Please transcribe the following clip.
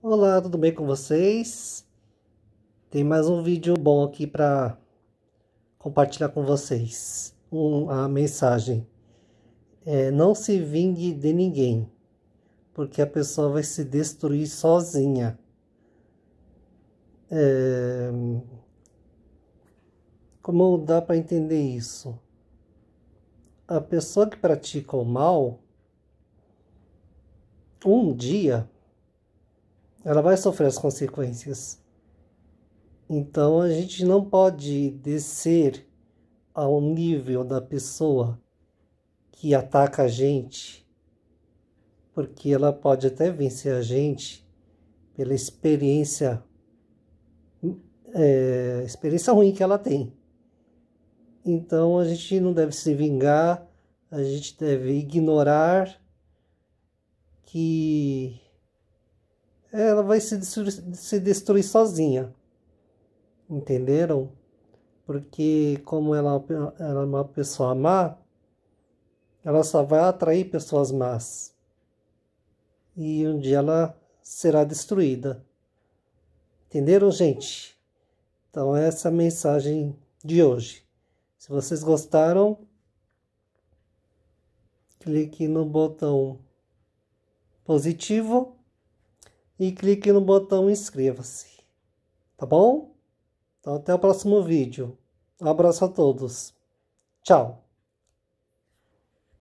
Olá, tudo bem com vocês? Tem mais um vídeo bom aqui para compartilhar com vocês um, a mensagem. É, não se vingue de ninguém, porque a pessoa vai se destruir sozinha. É, como dá para entender isso? A pessoa que pratica o mal, um dia ela vai sofrer as consequências. Então a gente não pode descer ao nível da pessoa que ataca a gente, porque ela pode até vencer a gente pela experiência, é, experiência ruim que ela tem. Então a gente não deve se vingar, a gente deve ignorar que ela vai se, se destruir sozinha. Entenderam? Porque como ela, é ela é uma pessoa má, ela só vai atrair pessoas más. E um dia ela será destruída. Entenderam, gente? Então essa é a mensagem de hoje. Se vocês gostaram, clique no botão positivo e clique no botão inscreva-se. Tá bom? Então até o próximo vídeo. Um abraço a todos. Tchau.